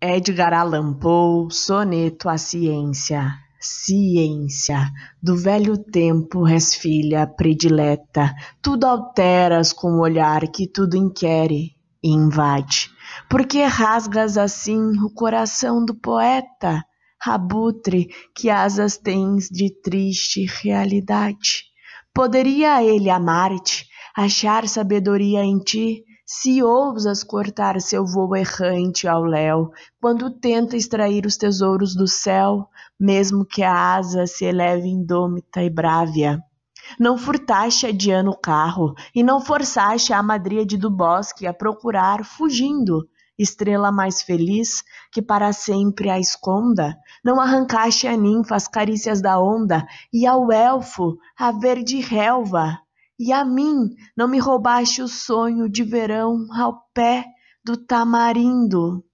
Edgar Allan Poe, Soneto à Ciência. Ciência, do velho tempo filha predileta, tudo alteras com o olhar que tudo inquere e invade. Porque rasgas assim o coração do poeta, abutre que asas tens de triste realidade. Poderia ele amar-te, achar sabedoria em ti, se ousas cortar seu vôo errante ao léu, quando tenta extrair os tesouros do céu, mesmo que a asa se eleve indômita e brávia. Não furtaste Diana o carro, e não forçaste a madríade do bosque a procurar, fugindo, estrela mais feliz, que para sempre a esconda, não arrancaste a ninfa as carícias da onda, e ao elfo a verde relva e a mim não me roubaste o sonho de verão ao pé do tamarindo.